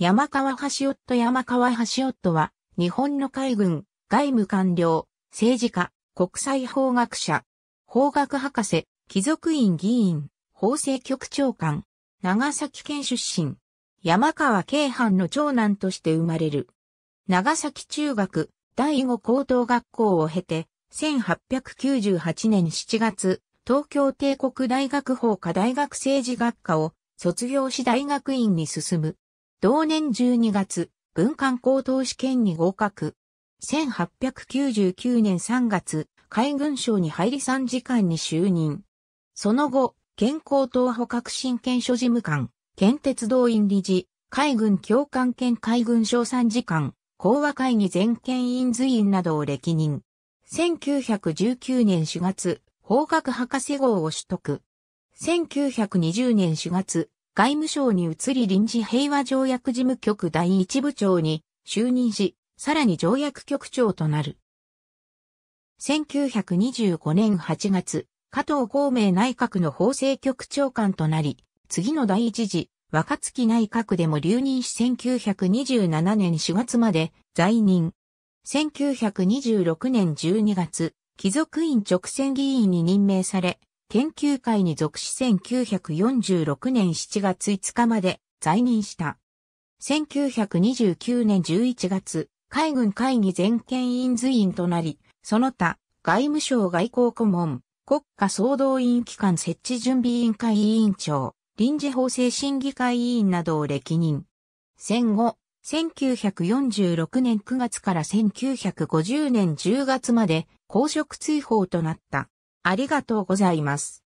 山川橋夫山川橋夫は、日本の海軍、外務官僚、政治家、国際法学者、法学博士、貴族院議員、法制局長官、長崎県出身、山川京藩の長男として生まれる。長崎中学、第五高等学校を経て、1898年7月、東京帝国大学法科大学政治学科を卒業し大学院に進む。同年12月、文官高等試験に合格。1899年3月、海軍省に入り参時間に就任。その後、健康党捕獲新検所事務官、県鉄道院理事、海軍教官兼海軍省参事官、講和会議全県員随員などを歴任。1919年4月、法学博士号を取得。1920年4月、外務省に移り臨時平和条約事務局第一部長に就任し、さらに条約局長となる。1925年8月、加藤孔明内閣の法制局長官となり、次の第一次、若月内閣でも留任し1927年4月まで在任。1926年12月、貴族院直選議員に任命され、研究会に属し1946年7月5日まで在任した。1929年11月、海軍会議全権委員随員となり、その他、外務省外交顧問、国家総動員機関設置準備委員会委員長、臨時法制審議会委員などを歴任。戦後、1946年9月から1950年10月まで公職追放となった。ありがとうございます。